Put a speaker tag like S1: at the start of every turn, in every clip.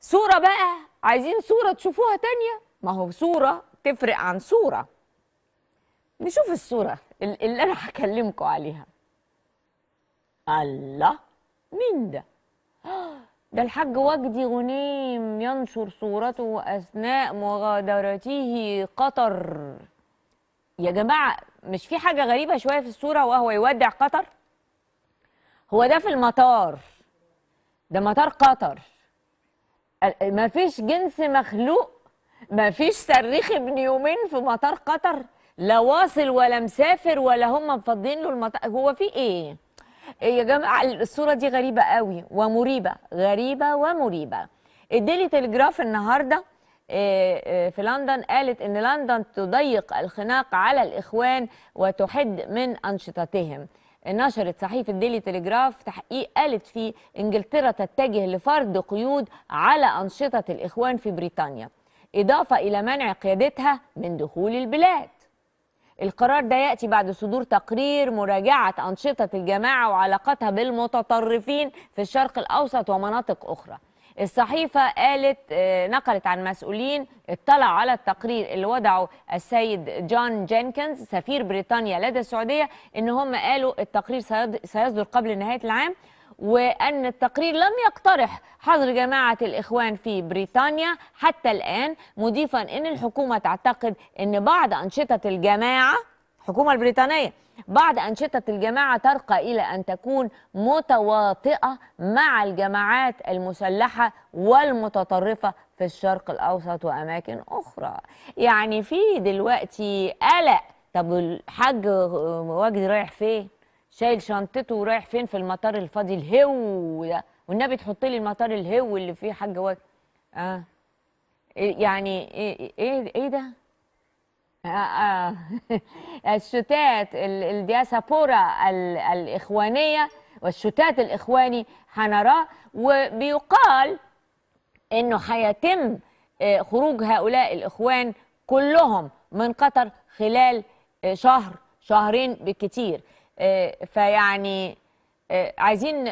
S1: صورة بقى عايزين صورة تشوفوها تانية ما هو صورة تفرق عن صورة نشوف الصورة اللي أنا هكلمكم عليها الله مين ده؟ ده الحاج وجدي غنيم ينشر صورته أثناء مغادرته قطر يا جماعة مش في حاجة غريبة شوية في الصورة وهو يودع قطر؟ هو ده في المطار ده مطار قطر ما فيش جنس مخلوق ما فيش صريخ ابن يومين في مطار قطر لا واصل ولا مسافر ولا هم مفضين له المطار هو في إيه؟, ايه يا جماعه الصوره دي غريبه قوي ومريبه غريبه ومريبه الديلي تلجراف النهارده إيه، إيه، في لندن قالت ان لندن تضيق الخناق على الاخوان وتحد من انشطتهم نشرت صحيفة ديلي تلجراف تحقيق قالت فيه إنجلترا تتجه لفرض قيود على أنشطة الإخوان في بريطانيا إضافة إلى منع قيادتها من دخول البلاد القرار ده يأتي بعد صدور تقرير مراجعة أنشطة الجماعة وعلاقتها بالمتطرفين في الشرق الأوسط ومناطق أخرى الصحيفة قالت آه، نقلت عن مسؤولين اطلعوا على التقرير اللي وضعه السيد جون جينكنز سفير بريطانيا لدى السعودية ان هم قالوا التقرير سيصدر قبل نهاية العام وأن التقرير لم يقترح حظر جماعة الإخوان في بريطانيا حتى الآن مضيفا أن الحكومة تعتقد أن بعض أنشطة الجماعة الحكومة البريطانية بعد أن شتت الجماعة ترقى إلى أن تكون متواطئة مع الجماعات المسلحة والمتطرفة في الشرق الأوسط وأماكن أخرى يعني في دلوقتي قلق طب الحاج واجد رايح فين شايل شنطته ورايح فين في المطار الفاضي الهو ده والنبي تحط لي المطار الهو اللي فيه حاج واجد اه إيه يعني ايه ايه, إيه ده آه، آه. الشتات الدياسبورا الإخوانية والشتات الإخواني حنراه وبيقال أنه هيتم آه، خروج هؤلاء الإخوان كلهم من قطر خلال شهر شهرين بالكتير فيعني عايزين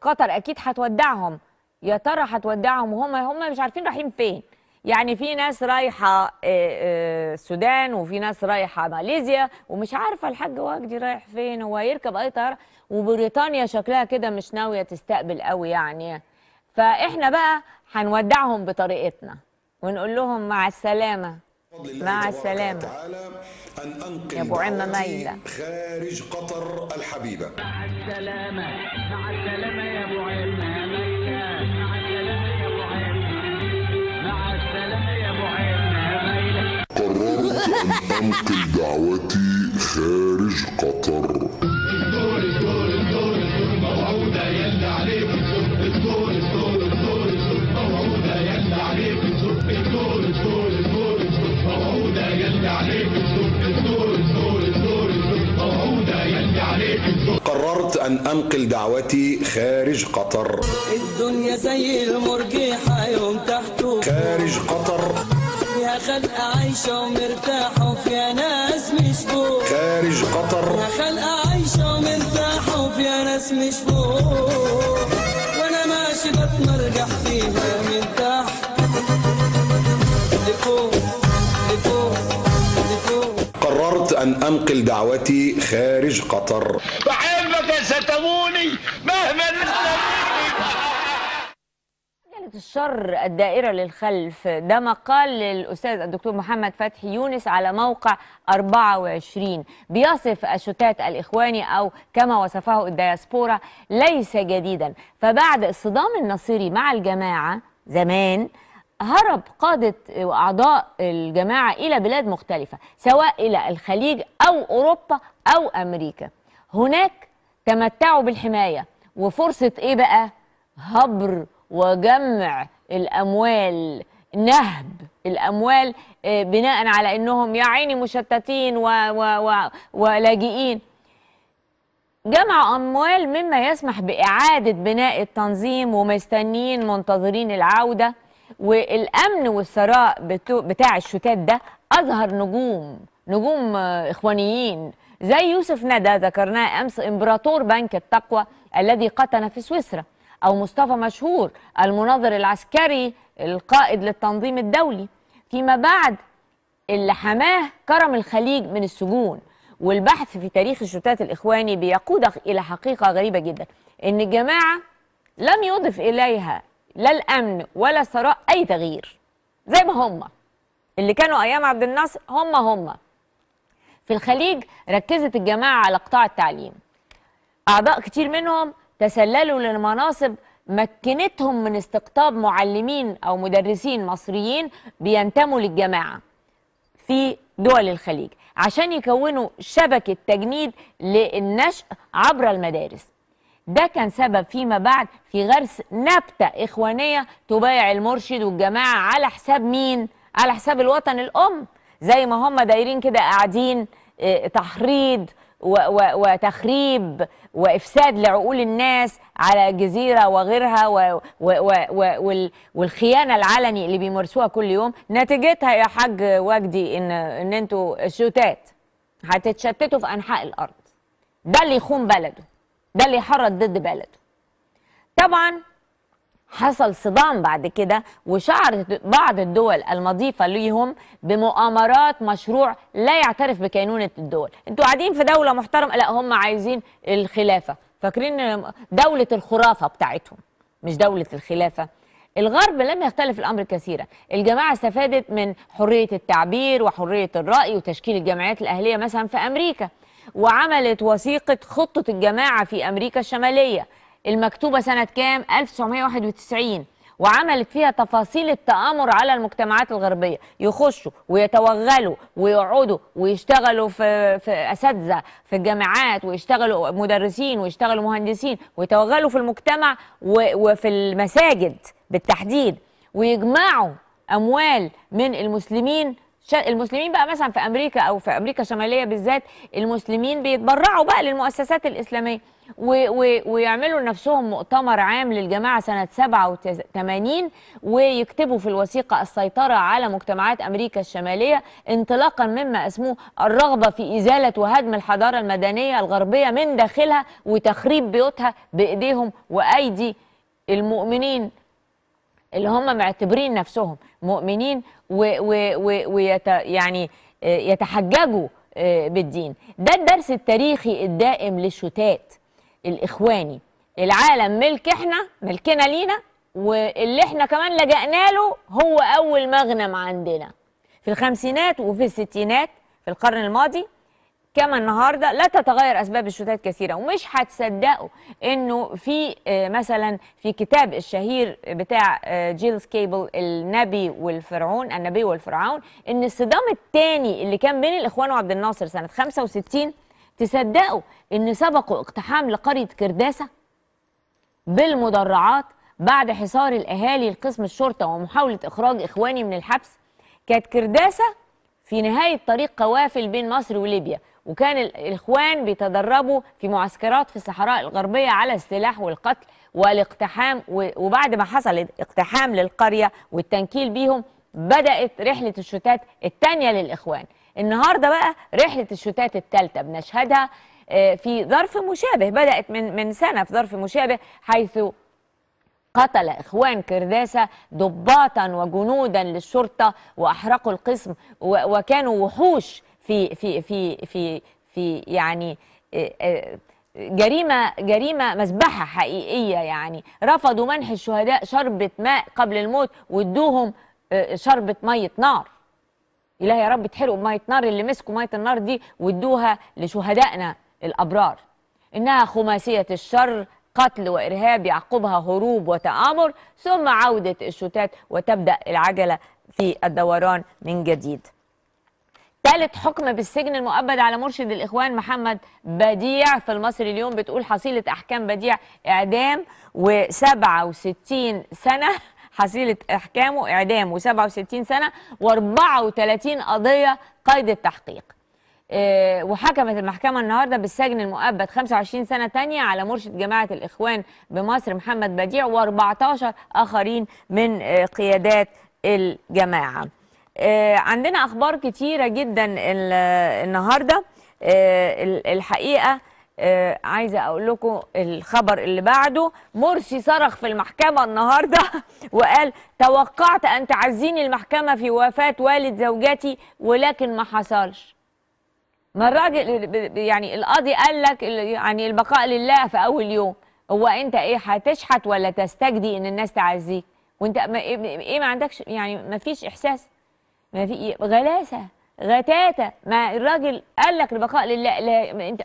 S1: قطر أكيد هتودعهم يا ترى هتودعهم وهم هم مش عارفين رايحين فين يعني في ناس رايحة آه، آه، السودان وفي ناس رايحة ماليزيا ومش عارفة الحاج وجدي رايح فين هو يركب أي طيارة وبريطانيا شكلها كده مش ناوية تستقبل قوي يعني فإحنا بقى هنودعهم بطريقتنا ونقول لهم مع السلامة
S2: مع السلامة
S1: أن أنقل يا أبو عمة ميلة خارج قطر الحبيبة مع السلامة مع السلامة يا أبو عمة ميلة أنقل دعوتي خارج قطر الدور الدور الدور الدور موعودة يلا عليكم الدور الدور الدور موعودة يلا عليكم الدور الدور الدور موعودة يلا عليكم الدور الدور الدور موعودة يلا عليكم قررت أن أنقل دعوتي خارج قطر الدنيا زي المرجحة يوم تحته خارج قطر خل أعيش ومرتاح وفي ناس مش فوق خارج قطر يا خل أعيش ومرتاح وفي ناس مش فوق وأنا ماشي بتمرجح فيها مرتاح قررت أن أنقل دعوتي خارج قطر يا ستموني مهما نسلموني الشر الدائرة للخلف ده مقال للأستاذ الدكتور محمد فتحي يونس على موقع 24 بيصف الشتات الإخواني أو كما وصفه الدياسبورا ليس جديدا فبعد الصدام النصيري مع الجماعة زمان هرب قادة وأعضاء الجماعة إلى بلاد مختلفة سواء إلى الخليج أو أوروبا أو أمريكا هناك تمتعوا بالحماية وفرصة إيه بقى؟ هبر وجمع الاموال نهب الاموال آه، بناء على انهم يا عيني مشتتين و و و ولاجئين جمع اموال مما يسمح باعاده بناء التنظيم ومستنيين منتظرين العوده والامن والثراء بتاع الشتات ده اظهر نجوم نجوم آه، اخوانيين زي يوسف ندى ذكرناه امس امبراطور بنك التقوى الذي قتن في سويسرا أو مصطفى مشهور المناظر العسكري القائد للتنظيم الدولي فيما بعد اللي حماه كرم الخليج من السجون والبحث في تاريخ الشتات الإخواني بيقودك إلى حقيقة غريبة جدا إن الجماعة لم يضف إليها لا الأمن ولا الثراء أي تغيير زي ما هم اللي كانوا أيام عبد الناصر هم هم في الخليج ركزت الجماعة على قطاع التعليم أعضاء كتير منهم تسللوا للمناصب مكنتهم من استقطاب معلمين أو مدرسين مصريين بينتموا للجماعة في دول الخليج عشان يكونوا شبكة تجنيد للنشء عبر المدارس ده كان سبب فيما بعد في غرس نبتة إخوانية تبايع المرشد والجماعة على حساب مين؟ على حساب الوطن الأم زي ما هم دايرين كده قاعدين آه، تحريض وتخريب وافساد لعقول الناس على الجزيره وغيرها و و و والخيانه العلني اللي بيمارسوها كل يوم نتيجتها يا حاج وجدي ان ان انتوا شتات هتتشتتوا في انحاء الارض ده اللي يخون بلده ده اللي يحرض ضد بلده طبعا حصل صدام بعد كده وشعرت بعض الدول المضيفة ليهم بمؤامرات مشروع لا يعترف بكينونة الدول انتوا قاعدين في دولة محترمة لا هم عايزين الخلافة فاكرين دولة الخرافة بتاعتهم مش دولة الخلافة الغرب لم يختلف الأمر كثيرا الجماعة استفادت من حرية التعبير وحرية الرأي وتشكيل الجمعيات الأهلية مثلا في أمريكا وعملت وثيقة خطة الجماعة في أمريكا الشمالية المكتوبة سنة كام 1991 وعملت فيها تفاصيل التآمر على المجتمعات الغربية يخشوا ويتوغلوا ويقعدوا ويشتغلوا في, في أساتذة في الجامعات ويشتغلوا مدرسين ويشتغلوا مهندسين ويتوغلوا في المجتمع وفي المساجد بالتحديد ويجمعوا أموال من المسلمين المسلمين بقى مثلا في امريكا او في امريكا الشماليه بالذات المسلمين بيتبرعوا بقى للمؤسسات الاسلاميه و و ويعملوا لنفسهم مؤتمر عام للجماعه سنه 87 ويكتبوا في الوثيقه السيطره على مجتمعات امريكا الشماليه انطلاقا مما اسموه الرغبه في ازاله وهدم الحضاره المدنيه الغربيه من داخلها وتخريب بيوتها بايديهم وايدي المؤمنين اللي هم معتبرين نفسهم مؤمنين ويعني آه، يتحججوا آه، بالدين ده الدرس التاريخي الدائم للشتات الإخواني العالم ملك احنا ملكنا لينا واللي احنا كمان لجأنا له هو أول مغنم عندنا في الخمسينات وفي الستينات في القرن الماضي كما النهارده لا تتغير اسباب الشتات كثيره ومش هتصدقوا انه في آه، مثلا في كتاب الشهير بتاع آه، جيلز كيبل النبي والفرعون النبي والفرعون ان الصدام الثاني اللي كان بين الاخوان وعبد الناصر سنه 65 تصدقوا ان سبقوا اقتحام لقريه كرداسه بالمدرعات بعد حصار الاهالي لقسم الشرطه ومحاوله اخراج اخواني من الحبس كانت كرداسه في نهاية طريق قوافل بين مصر وليبيا وكان الإخوان بيتدربوا في معسكرات في الصحراء الغربية على السلاح والقتل والاقتحام وبعد ما حصل اقتحام للقرية والتنكيل بيهم بدأت رحلة الشتات الثانية للإخوان النهاردة بقى رحلة الشتات الثالثة بنشهدها آه، في ظرف مشابه بدأت من من سنة في ظرف مشابه حيث قتل إخوان كرداسة ضباطا وجنودا للشرطة وأحرقوا القسم وكانوا وحوش في في في في في يعني جريمة جريمة مذبحة حقيقية يعني رفضوا منح الشهداء شربة ماء قبل الموت وادوهم شربة مية نار اله يا رب تحرقوا مية نار اللي مسكوا مية النار دي وادوها لشهدائنا الأبرار إنها خماسية الشر قتل وإرهاب يعقبها هروب وتآمر ثم عودة الشتات وتبدأ العجلة في الدوران من جديد ثالث حكم بالسجن المؤبد على مرشد الإخوان محمد بديع في المصري اليوم بتقول حصيلة أحكام بديع إعدام و67 سنة حصيلة إحكامه إعدام و67 سنة و34 قضية قيد التحقيق آه، وحكمت المحكمة النهاردة بالسجن المؤبد 25 سنة تانية على مرشد جماعة الإخوان بمصر محمد بديع و14 آخرين من آه، قيادات الجماعة آه، عندنا أخبار كتيرة جدا النهاردة الحقيقة عايزة أقول لكم الخبر اللي بعده مرسي صرخ في المحكمة النهاردة وقال توقعت أن تعزيني المحكمة في وفاة والد زوجتي ولكن ما حصلش ما الراجل يعني القاضي قال لك يعني البقاء لله في اول يوم هو انت ايه هتشحت ولا تستجدي ان الناس تعزيك وانت ما ايه, إيه ما عندكش يعني ما فيش احساس ما في غلاسه غتاته ما الراجل قال لك البقاء لله لا انت